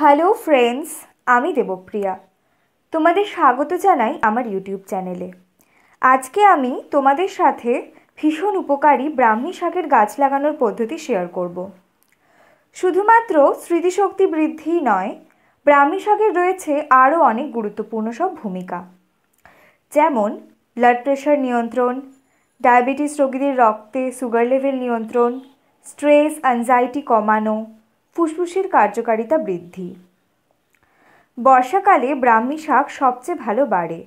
Hello friends আমি দেবপ্রিয়া তোমাদের স্বাগত জানাই আমার ইউটিউব চ্যানেলে আজকে আমি তোমাদের সাথে ভীষণ উপকারী ব্রাহ্মী শাকের গাছ লাগানোর পদ্ধতি শেয়ার করব শুধুমাত্র স্মৃতিশক্তি বৃদ্ধি নয় ব্রাহ্মী শাকের রয়েছে আরও অনেক গুরুত্বপূর্ণ সব ভূমিকা যেমন ব্লাড প্রেশার নিয়ন্ত্রণ ডায়াবেটিস রোগীদের রক্তে সুগার লেভেল নিয়ন্ত্রণ স্ট্রেস অ্যাংজাইটি কমানো ফুসফুসের কার্যকারিতা বৃদ্ধি বর্ষাকালে ব্রাহ্মী শাক সবচেয়ে ভালো বাড়ে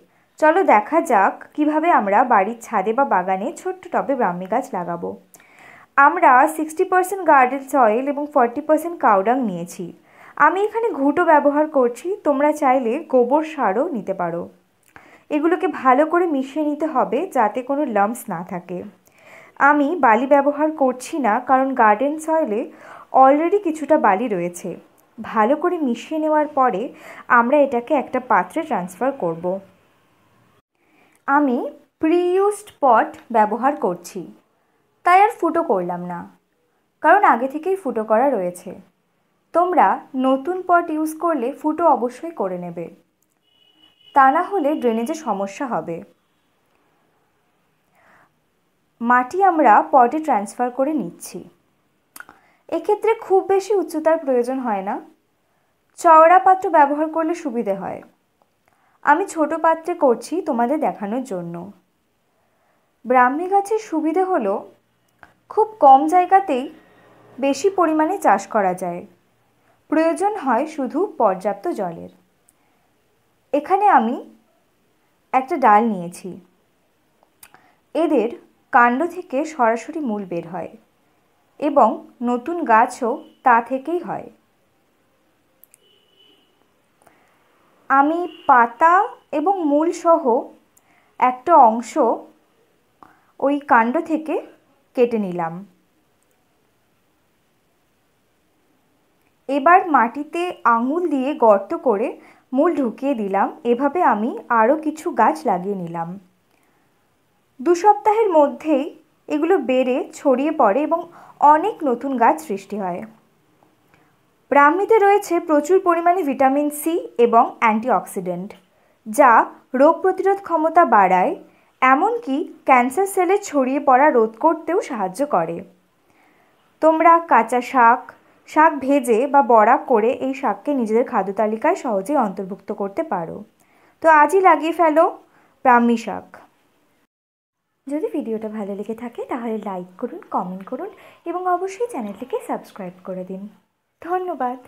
চলো দেখা যাক কিভাবে আমরা বাড়ির ছাদে বা বাগানে ছোট্ট টবে ব্রাহ্মী গাছ লাগাবো আমরা সিক্সটি পার্সেন্ট গার্ডেন সয়েল এবং ফর্টি পার্সেন্ট কাউডাং নিয়েছি আমি এখানে ঘুটো ব্যবহার করছি তোমরা চাইলে গোবর সারও নিতে পারো এগুলোকে ভালো করে মিশিয়ে নিতে হবে যাতে কোনো লাম্পস না থাকে আমি বালি ব্যবহার করছি না কারণ গার্ডেন সয়েলে অলরেডি কিছুটা বালি রয়েছে ভালো করে মিশিয়ে নেওয়ার পরে আমরা এটাকে একটা পাত্রে ট্রান্সফার করব। আমি প্রিইউজড পট ব্যবহার করছি তাই আর ফুটো করলাম না কারণ আগে থেকেই ফুটো করা রয়েছে তোমরা নতুন পট ইউজ করলে ফুটো অবশ্যই করে নেবে তা না হলে ড্রেনেজে সমস্যা হবে মাটি আমরা পটে ট্রান্সফার করে নিচ্ছি এক্ষেত্রে খুব বেশি উচ্চতার প্রয়োজন হয় না চওড়া পাত্র ব্যবহার করলে সুবিধে হয় আমি ছোট পাত্রে করছি তোমাদের দেখানোর জন্য ব্রাহ্মী গাছের সুবিধে হলো খুব কম জায়গাতেই বেশি পরিমাণে চাষ করা যায় প্রয়োজন হয় শুধু পর্যাপ্ত জলের এখানে আমি একটা ডাল নিয়েছি এদের কাণ্ড থেকে সরাসরি মূল বের হয় এবং নতুন গাছও তা থেকেই হয় আমি পাতা এবং মূল সহ একটা অংশ ওই কাণ্ড থেকে কেটে নিলাম এবার মাটিতে আঙুল দিয়ে গর্ত করে মূল ঢুকিয়ে দিলাম এভাবে আমি আরও কিছু গাছ লাগিয়ে নিলাম দু সপ্তাহের মধ্যেই এগুলো বেড়ে ছড়িয়ে পড়ে এবং অনেক নতুন গাছ সৃষ্টি হয় ব্রাহ্মীতে রয়েছে প্রচুর পরিমাণে ভিটামিন সি এবং অ্যান্টিঅক্সিডেন্ট যা রোগ প্রতিরোধ ক্ষমতা বাড়ায় এমনকি ক্যান্সার সেলে ছড়িয়ে পড়া রোধ করতেও সাহায্য করে তোমরা কাঁচা শাক শাক ভেজে বা বড়া করে এই শাককে নিজেদের খাদ্য তালিকায় সহজেই অন্তর্ভুক্ত করতে পারো তো আজই লাগিয়ে ফেলো ব্রাহ্মী শাক যদি ভিডিওটা ভালো লেগে থাকে তাহলে লাইক করুন কমেন্ট করুন এবং অবশ্যই চ্যানেলটিকে সাবস্ক্রাইব করে দিন ধন্যবাদ